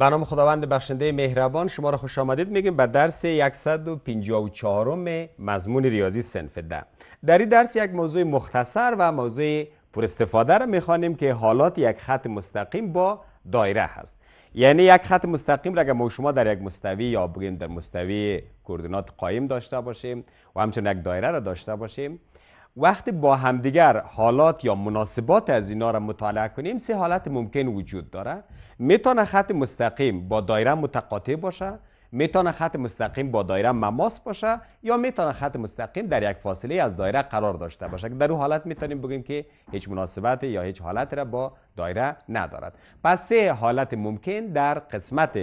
به نام خداوند بخشنده مهربان شما را خوش آمدید میگیم به درس 154 مضمون ریاضی سنف ده در این درس یک موضوع مختصر و موضوع پر استفاده را میخوانیم که حالات یک خط مستقیم با دایره هست یعنی یک خط مستقیم را اگر ما شما در یک مستوی یا بگیم در مستوی کوردینات قایم داشته باشیم و همچنین یک دایره را داشته باشیم وقتی با همدیگر حالات یا مناسبات از اینا را مطالعه کنیم سه حالت ممکن وجود داره میتونه خط مستقیم با دایره متقاطع باشه میتونه خط مستقیم با دایره مماس باشه یا میتونه خط مستقیم در یک فاصله از دایره قرار داشته باشه که در اون حالت میتونیم بگیم که هیچ مناسبت یا هیچ حالت را با دایره ندارد پس سه حالت ممکن در قسمت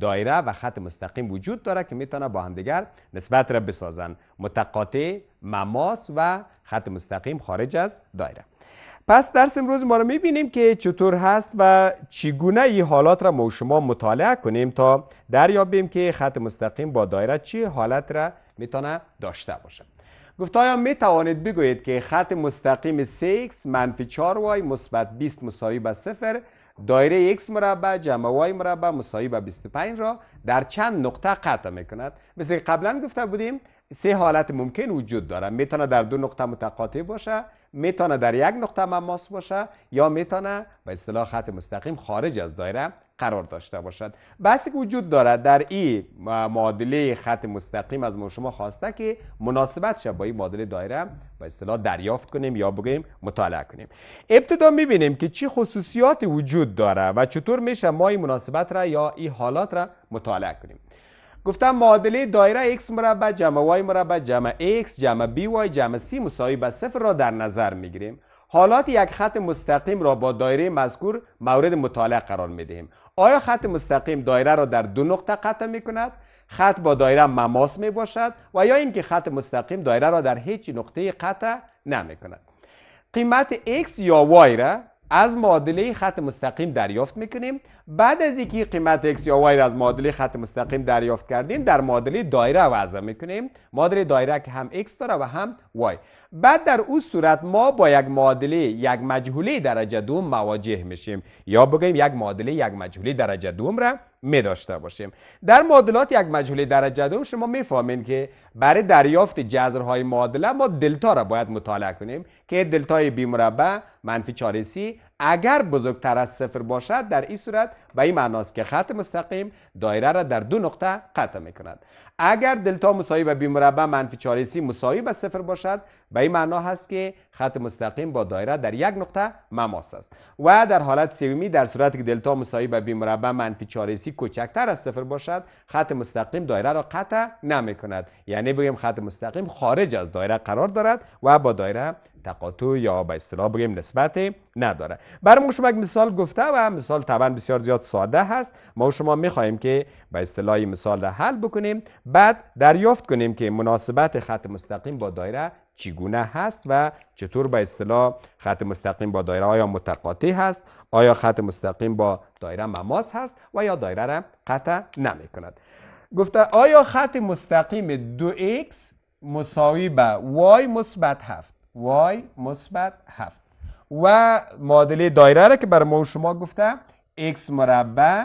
دایره و خط مستقیم وجود داره که میتونه با همدیگر نسبت را بسازن متقاطع مماس و خط مستقیم خارج از دایره پس درس امروز ما رو میبینیم که چطور هست و چگونه این حالات را ما شما مطالعه کنیم تا دریابیم که خط مستقیم با دایره چی حالت را میتونه داشته باشه گفته آیا می توانید بگویید که خط مستقیم 3 منفی 4y مثبت 20 مساوی به 0 دایره x مربع جمع y مربع مساوی به 25 را در چند نقطه قطع می کند مثل قبلا گفته بودیم سه حالت ممکن وجود داره میتونه در دو نقطه متقاطع باشه میتونه در یک نقطه مماس باشه یا میتونه به اصطلاح خط مستقیم خارج از دایره قرار داشته باشد بحثی که وجود دارد در این معادله خط مستقیم از ما شما خواسته که مناسبت با این معادله دایره به اصطلاح دریافت کنیم یا بگیم مطالعه کنیم ابتدا میبینیم که چه خصوصیات وجود داره و چطور میشه ما این مناسبت را یا این حالات را مطالعه کنیم گفتم معادله دایره x مربع جمع y مربع جمع x جمع by جمع c مساوی به صفر را در نظر میگیریم حالات یک خط مستقیم را با دایره مذکور مورد مطالعه قرار میدهیم. آیا خط مستقیم دایره را در دو نقطه قطع می کند خط با دایره مماس می باشد و یا اینکه خط مستقیم دایره را در هیچ نقطه قطع نمیکند. قیمت x یا y را از معادله خط مستقیم دریافت میکنیم بعد از اینکه قیمت x یا y را از معادله خط مستقیم دریافت کردیم در معادله دایره وضع میکنیم معادله دایره که هم x داره و هم y بعد در او صورت ما با یک معادله یک مجهوله درجه دوم مواجه میشیم یا بگیم یک معادله یک مجهوله درجه دوم را می داشته باشیم در معادلات یک مجهوله درجه دوم شما میفهمین که برای دریافت جذرهای معادله ما دلتا را باید مطالعه کنیم که دلتای بی مربع منفی چارسی اگر بزرگتر از صفر باشد در این صورت به این معناست که خط مستقیم دایره را در دو نقطه قطع می کند اگر دلتا مساوی به بی مربع منفی 4 سی مساوی به صفر باشد به این معنا هست که خط مستقیم با دایره در یک نقطه مماس است و در حالت سومی در صورتی که دلتا مساوی به بی مربع منفی 4 کوچکتر از صفر باشد خط مستقیم دایره را قطع نمی کند یعنی بگیم خط مستقیم خارج از دایره قرار دارد و با دایره تقاطع یا به اصطلاح بگیم نسبت نداره برای شما یک مثال گفته و مثال طبعا بسیار زیاد ساده هست ما شما خواهیم که به اصطلاح مثال را حل بکنیم بعد دریافت کنیم که مناسبت خط مستقیم با دایره چگونه هست و چطور به اصطلاح خط مستقیم با دایره آیا متقاطع هست آیا خط مستقیم با دایره مماس هست و یا دایره را قطع نمی کند گفته آیا خط مستقیم 2x مساوی به y مثبت 7 y مثبت 7 و معادله دایره را که برای ما و شما گفتم x مربع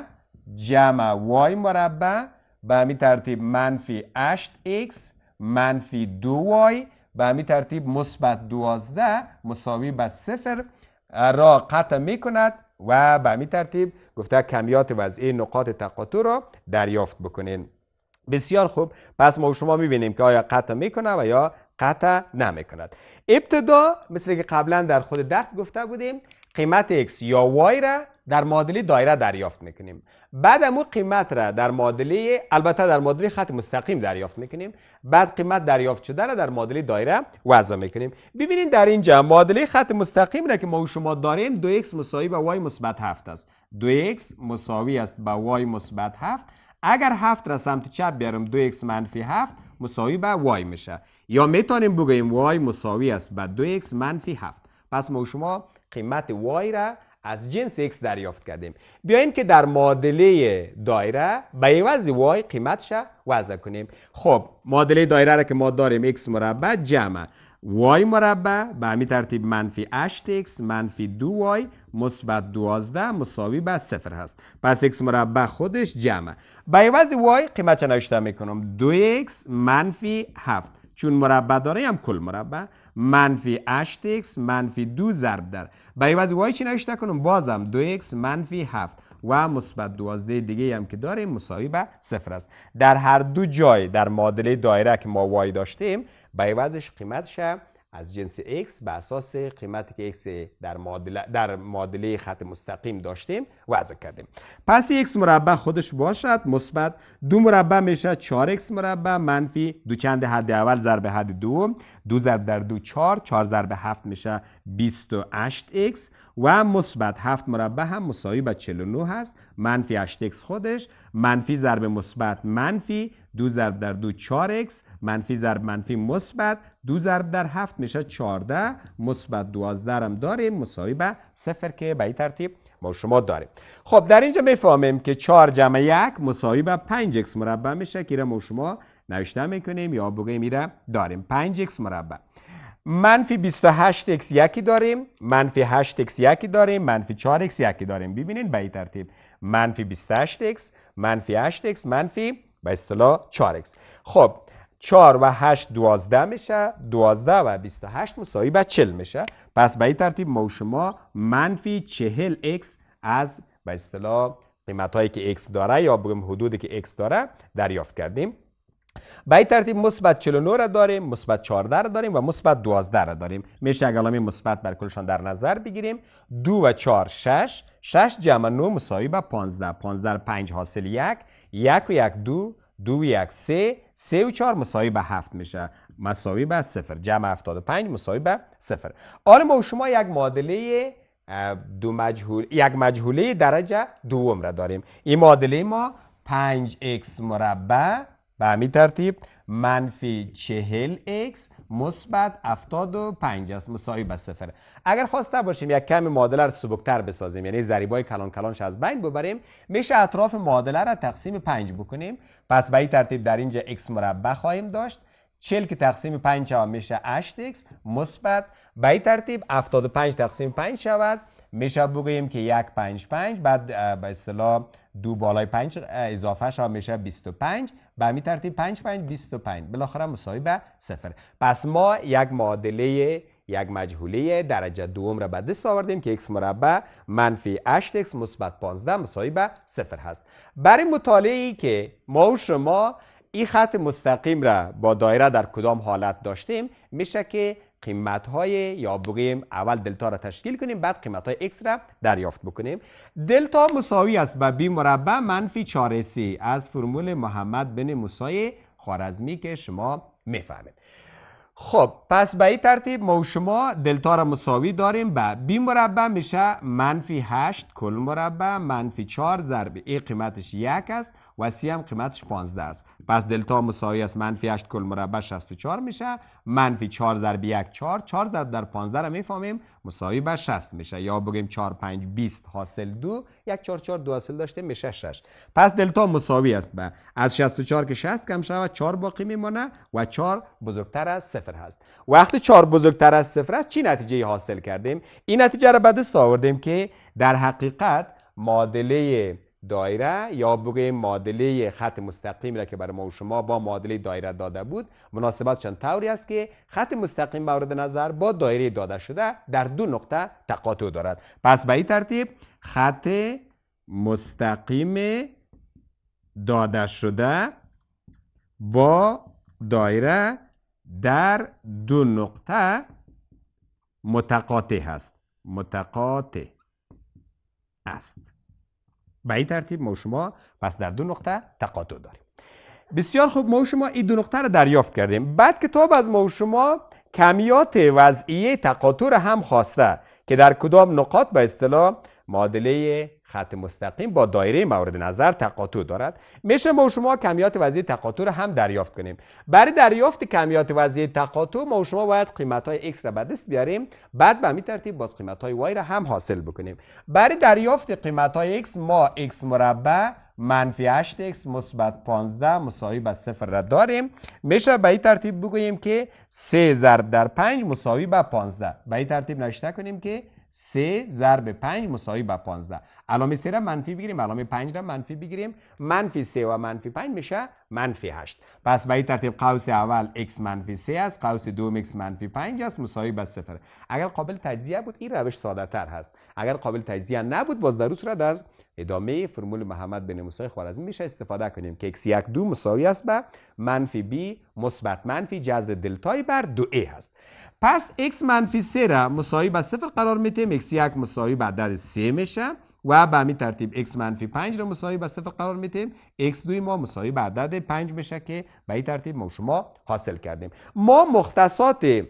جمع y مربع به همین ترتیب منفی 8x منفی 2y به همین ترتیب مثبت 12 مساوی با صفر را قطع می کند و به همین ترتیب گفته کمیات وضعی نقاط تقاطع را دریافت بکنین بسیار خوب پس ما شما میبینیم که آیا قطع میکنه و یا قطع نمی کند ابتدا مثل که قبلا در خود درس گفته بودیم قیمت x یا y را در معادله دایره دریافت میکنیم بعد اون قیمت را در معادله البته در معادله خط مستقیم دریافت میکنیم بعد قیمت دریافت شده را در معادله دایره وضع میکنیم ببینید در اینجا معادله خط مستقیم را که ما و شما داریم 2x مساوی به y مثبت 7 است 2x مساوی است به y مثبت 7 اگر 7 را سمت چپ بیارم 2x منفی 7 مساوی به y میشه یا میتونیم بگیم y مساوی است به 2x منفی 7 پس ما شما قیمت y را از جنس x دریافت کردیم بیاییم که در معادله دایره به عوض y قیمتش وضع کنیم خب معادله دایره را که ما داریم x مربع جمع y مربع به همین ترتیب منفی 8x منفی 2y مثبت 12 مساوی به 0 هست پس x مربع خودش جمع به عوض y قیمت نوشته میکنم 2x منفی 7 چون مربع داره هم کل مربع منفی 8 x منفی 2 ضرب در به عوض وای چی نوشته کنم بازم 2 x منفی 7 و مثبت 12 دیگه هم که داریم مساوی به صفر است در هر دو جای در معادله دایره که ما وای داشتیم به عوضش قیمتش از جنس x بر اساس قیمتی که x در معادله در معادله خط مستقیم داشتیم وضع کردیم پس x مربع خودش باشد مثبت دو مربع میشه 4x مربع منفی دو چند حد اول ضرب حد دو، دو ضرب در دو 4 4 ضرب 7 میشه 28x و مثبت 7 مربع هم مساوی به 49 هست منفی 8x خودش منفی ضرب مثبت منفی دو ضرب در دو 4x منفی ضرب منفی مثبت دو ضرب در 7 میشه 14 مثبت 12 هم داریم مساوی به صفر که به این ترتیب ما شما داریم خب در اینجا میفهمیم که 4 جمع 1 مساوی به 5x مربع میشه که ما شما نوشته میکنیم یا بگیم میره داریم 5x مربع منفی 28 x یکی داریم منفی 8 x یکی داریم منفی 4 x یکی داریم ببینید به این ترتیب منفی 28 x منفی 8 x منفی به اصطلاح 4x خب 4 و 8 12 میشه 12 و 28 مساوی با 40 میشه پس به این ترتیب ما و شما منفی 40 x از به اصطلاح قیمت هایی که x داره یا بگم حدودی که x داره دریافت کردیم به این ترتیب مثبت 49 را داریم مثبت 14 را داریم و مثبت 12 را داریم میشه اگر همین مثبت بر کلشان در نظر بگیریم 2 و 4 6 6 جمع 9 مساوی با 15 15 5 حاصل 1 یک و یک دو دو و یک سه سه و چهار مساوی به هفت میشه مساوی به صفر جمع پنج مساوی به صفر آره ما شما یک معادله دو مجهول یک مجهوله درجه دوم را داریم این معادله ما 5x مربع به همین ترتیب منفی 40 x مثبت 75 است مساوی به صفر اگر خواسته باشیم یک کم معادله را سبکتر بسازیم یعنی ضریبای کلان کلانش از بین ببریم میشه اطراف معادله را تقسیم 5 بکنیم پس به این ترتیب در اینجا x مربع خواهیم داشت 40 که تقسیم 5 شود میشه 8 x مثبت به این ترتیب 75 تقسیم 5 شود میشه بگوییم که 155 بعد به اصطلاح دو بالای 5 اضافهش هم میشه 25 به همین ترتیب 5 5 25 بالاخره مساوی به صفر پس ما یک معادله یک مجهوله درجه دوم را به دست آوردیم که x مربع منفی 8 x مثبت 15 مساوی به صفر هست برای مطالعه ای که ما و شما این خط مستقیم را با دایره در کدام حالت داشتیم میشه که قیمت های یا بگیم اول دلتا را تشکیل کنیم بعد قیمت های x را دریافت بکنیم دلتا مساوی است به b مربع منفی 4 از فرمول محمد بن موسی خوارزمی که شما میفهمید خب پس به این ترتیب ما و شما دلتا را مساوی داریم به بی مربع میشه منفی 8 کل مربع منفی 4 ضرب ای قیمتش یک است و سی هم قیمتش 15 است پس دلتا مساوی است منفی 8 کل مربع 64 میشه منفی 4 ضرب 1 4 4 ضرب در 15 را میفهمیم مساوی به 60 میشه یا بگیم 4 5 20 حاصل 2 1 4 4 2 حاصل داشته میشه 6 پس دلتا مساوی است به از 64 که 60 کم شود 4 باقی میمونه و 4 بزرگتر از 0 صفر هست وقتی 4 بزرگتر از صفر است چی نتیجه ای حاصل کردیم این نتیجه را به دست آوردیم که در حقیقت معادله دایره یا بگوییم معادله خط مستقیم را که برای ما و شما با معادله دایره داده بود مناسبت چند طوری است که خط مستقیم مورد نظر با دایره داده شده در دو نقطه تقاطع دارد پس به این ترتیب خط مستقیم داده شده با دایره در دو نقطه متقاطع هست متقاطع است به این ترتیب ما شما پس در دو نقطه تقاطع داریم بسیار خوب ما شما این دو نقطه را دریافت کردیم بعد کتاب از ما شما کمیات وضعیه تقاطع هم خواسته که در کدام نقاط به اصطلاح معادله خط مستقیم با دایره مورد نظر تقاطع دارد میشه ما و شما کمیات وضعی تقاطع رو هم دریافت کنیم برای دریافت کمیات وضعی تقاطع ما و شما باید قیمت های x را به دست بیاریم بعد به همین ترتیب باز قیمت های y را هم حاصل بکنیم برای دریافت قیمت های x ما x مربع منفی 8x مثبت 15 مساوی با صفر را داریم میشه به این ترتیب بگوییم که 3 ضرب در 5 مساوی با 15 به این ترتیب نشته کنیم که 3 ضرب 5 مساوی با 15 علامه 3 را منفی بگیریم علامه 5 را منفی بگیریم منفی 3 و منفی 5 میشه منفی 8 پس به این ترتیب قوس اول x منفی 3 است قوس دوم x منفی 5 است مساوی با 0 اگر قابل تجزیه بود این روش ساده تر هست اگر قابل تجزیه نبود باز در صورت از ادامه فرمول محمد بن موسی خوارزمی میشه استفاده کنیم که x 1 2 مساوی است به منفی b مثبت منفی جذر دلتای بر 2 a هست پس x منفی 3 را مساوی با صفر قرار میتیم x 1 مساوی با عدد 3 میشه و به همین ترتیب x منفی 5 را مساوی با صفر قرار میتیم x 2 ما مساوی با عدد 5 میشه که به این ترتیب ما شما حاصل کردیم ما مختصات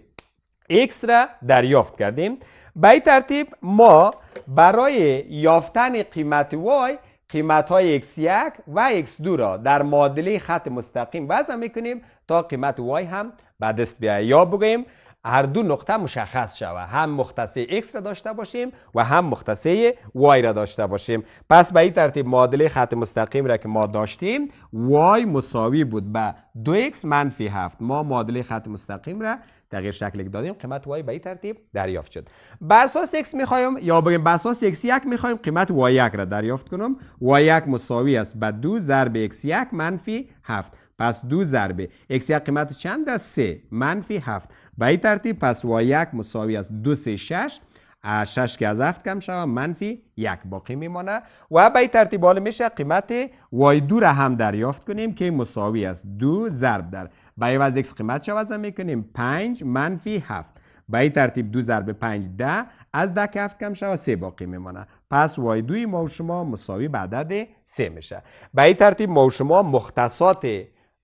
x را دریافت کردیم به این ترتیب ما برای یافتن قیمت y قیمت های x1 و x2 را در معادله خط مستقیم وضع میکنیم تا قیمت y هم به دست بیاید یا بگویم. هر دو نقطه مشخص شوه هم مختصه x را داشته باشیم و هم مختصه y را داشته باشیم پس به این ترتیب معادله خط مستقیم را که ما داشتیم y مساوی بود به 2x منفی 7 ما معادله خط مستقیم را تغییر شکل دادیم قیمت y به این ترتیب دریافت شد بر اساس x میخوایم یا بگیم بر اساس x1 میخوایم قیمت y1 را دریافت کنم y1 مساوی است به 2 ضرب x1 منفی 7 پس 2 ضرب x1 قیمت چند است 3 منفی 7 به این ترتیب پس و یک مساوی است دو سه شش شش که از هفت کم شود منفی یک باقی میمانه و به این ترتیب حال میشه قیمت وای دو را هم دریافت کنیم که مساوی است دو ضرب در به عوض x قیمت وزن میکنیم 5 منفی 7 به این ترتیب دو ضرب 5 ده از ده که هفت کم شود سه باقی میمانه پس وای دوی ما و شما مساوی به عدد سه میشه به این ترتیب ما و شما مختصات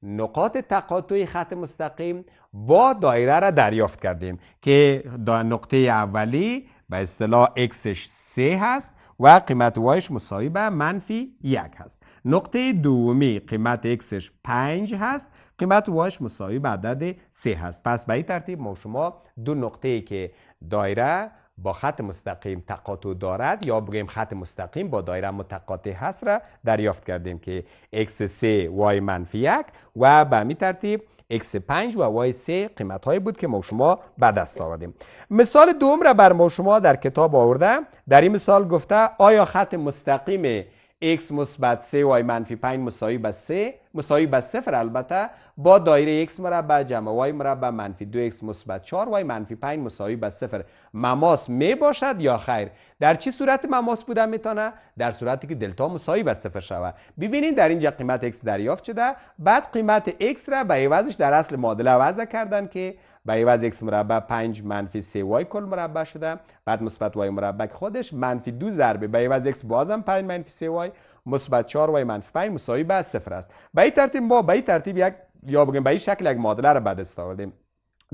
نقاط تقاطع خط مستقیم با دایره را دریافت کردیم که دا نقطه اولی به اصطلاح اکسش 3 هست و قیمت وایش مساوی به منفی یک هست نقطه دومی قیمت اکسش 5 هست قیمت وایش مساوی به عدد 3 هست پس به این ترتیب ما شما دو نقطه که دایره با خط مستقیم تقاطع دارد یا بگیم خط مستقیم با دایره متقاطع هست را دریافت کردیم که x3 وای منفی 1 و به می ترتیب x 5 و y 3 قیمت هایی بود که ما شما به دست آوردیم مثال دوم را بر ما شما در کتاب آورده در این مثال گفته آیا خط مستقیم x مثبت 3 y منفی 5 مساوی با 3 مساوی با صفر البته با دایره x مربع جمع y مربع منفی 2x مثبت 4 y منفی 5 مساوی با صفر مماس می باشد یا خیر در چه صورت مماس بودن میتونه در صورتی که دلتا مساوی با صفر شود ببینید در اینجا قیمت x دریافت شده بعد قیمت x را به عوضش در اصل معادله وضع کردن که به عوض x مربع 5 منفی 3y کل مربع شده بعد مثبت y مربع خودش منفی 2 ضربه به عوض x بازم 5 منفی 3y مثبت 4 y منفی 5 مساوی به صفر است به این ترتیب ما به این ترتیب یک یا بگیم به این شکل یک معادله را به دست آوردیم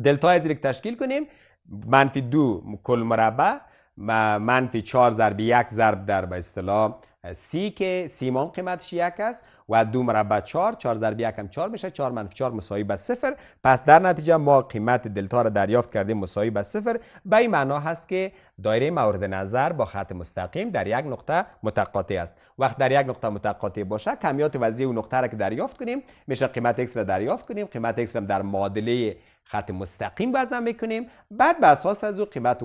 دلتا از یک تشکیل کنیم منفی 2 کل مربع منفی 4 ضرب 1 ضرب در به اصطلاح سی که سیمان قیمتش یک است و دو مربع چار چار ضرب یکم چار میشه چار منفی چار مساوی به صفر پس در نتیجه ما قیمت دلتا را دریافت کردیم مساوی به صفر به این معنا هست که دایره مورد نظر با خط مستقیم در یک نقطه متقاطع است وقت در یک نقطه متقاطع باشه کمیات وضعی اون نقطه را که دریافت کنیم میشه قیمت x را دریافت کنیم قیمت x هم در معادله خط مستقیم وضع میکنیم بعد به اساس از او قیمت y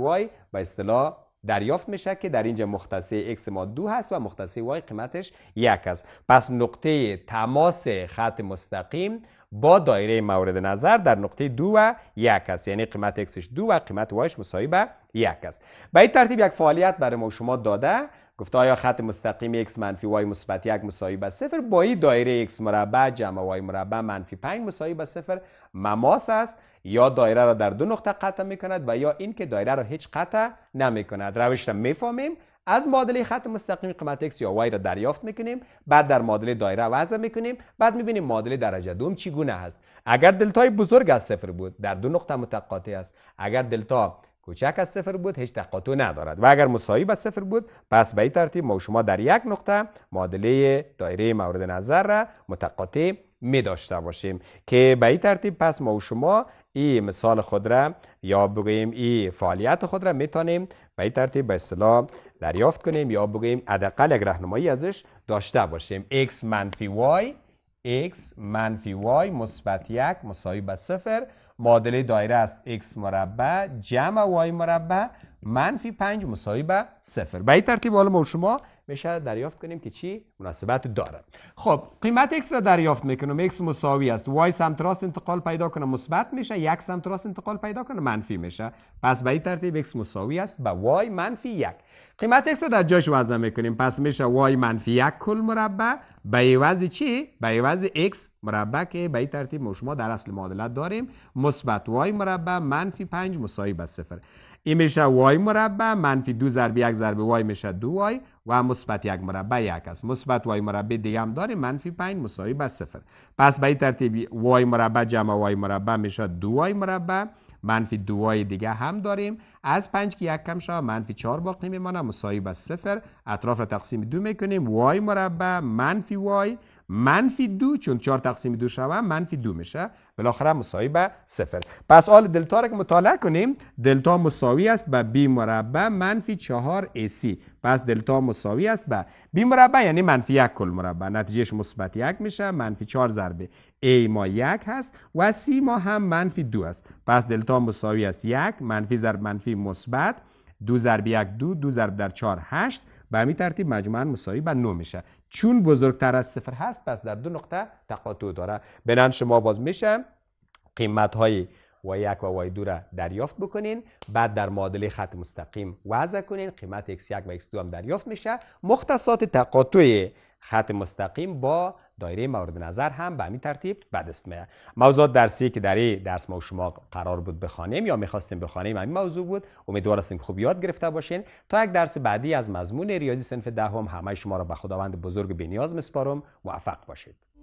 با اصطلاح دریافت میشه که در اینجا مختصه x ما دو هست و مختصه y قیمتش یک است پس نقطه تماس خط مستقیم با دایره مورد نظر در نقطه دو و یک است یعنی قیمت xش دو و قیمت yش مساوی به یک است به این ترتیب یک فعالیت برای ما شما داده گفته آیا خط مستقیم x منفی y مثبت یک مساوی با صفر با این دایره x مربع جمع y مربع منفی 5 مساوی با صفر مماس است یا دایره را در دو نقطه قطع می کند و یا اینکه دایره را هیچ قطع نمی کند روش را میفهمیم از معادله خط مستقیم قیمت x یا y را دریافت میکنیم بعد در معادله دایره وضع میکنیم بعد میبینیم معادله درجه دوم چگونه هست اگر دلتای بزرگ از صفر بود در دو نقطه متقاطع است اگر دلتا کوچک از صفر بود هیچ تقاطع ندارد و اگر مساوی با صفر بود پس به این ترتیب ما و شما در یک نقطه معادله دایره مورد نظر را متقاطع می داشته باشیم که به این ترتیب پس ما و شما این مثال خود را یا بگوییم این فعالیت خود را میتونیم به این ترتیب به اصطلاح دریافت کنیم یا بگوییم حداقل یک راهنمایی ازش داشته باشیم x منفی y x منفی y مثبت یک مساوی با صفر معادله دایره است x مربع جمع y مربع منفی 5 مساوی به صفر به این ترتیب حالا ما شما میشه دریافت کنیم که چی مناسبت داره خب قیمت x را دریافت میکنم x مساوی است y سمت راست انتقال پیدا کنه مثبت میشه یک سمت راست انتقال پیدا کنه منفی میشه پس به این ترتیب x مساوی است به y منفی یک قیمت x رو در جاش وزن میکنیم پس میشه y منفی یک کل مربع به عوض چی؟ به عوض x مربع که به این ترتیب ما شما در اصل معادلت داریم مثبت y مربع منفی 5 مساوی با صفر این میشه y مربع منفی 2 ضرب 1 ضرب y میشه 2 y و مثبت 1 مربع 1 است مثبت y مربع دیگه هم داریم منفی 5 مساوی با صفر پس به این ترتیب y مربع جمع y مربع میشه 2 y مربع منفی دوای دیگه هم داریم از 5 که یک کم شد منفی 4 باقی میمانه مساوی با صفر اطراف را تقسیم دو میکنیم وای مربع منفی وای منفی دو چون چهار تقسیم دو شوه منفی دو میشه بالاخره مساوی به صفر پس حال دلتا را که مطالعه کنیم دلتا مساوی است به بی مربع منفی چهار سی پس دلتا مساوی است به بی مربع یعنی منفی یک کل مربع نتیجهش مثبت یک میشه منفی چهار ضربه ای ما یک هست و سی ما هم منفی دو است پس دلتا مساوی است یک منفی ضرب منفی مثبت دو ضرب یک دو دو ضرب در چهار هشت به همین ترتیب مجموعا مساوی به نو میشه چون بزرگتر از صفر هست پس در دو نقطه تقاطع داره بنان شما باز میشه قیمت های و یک و y دو را دریافت بکنین بعد در معادله خط مستقیم وضع کنین قیمت x1 و x2 هم دریافت میشه مختصات تقاطع خط مستقیم با دایره مورد نظر هم به همین ترتیب بدست میه. موضوعات درسی که در درس ما و شما قرار بود بخوانیم یا میخواستیم بخوانیم همین موضوع بود امیدوار هستیم خوب یاد گرفته باشین تا یک درس بعدی از مضمون ریاضی صنف دهم ده همه شما را به خداوند بزرگ بنیاز مسپارم موفق باشید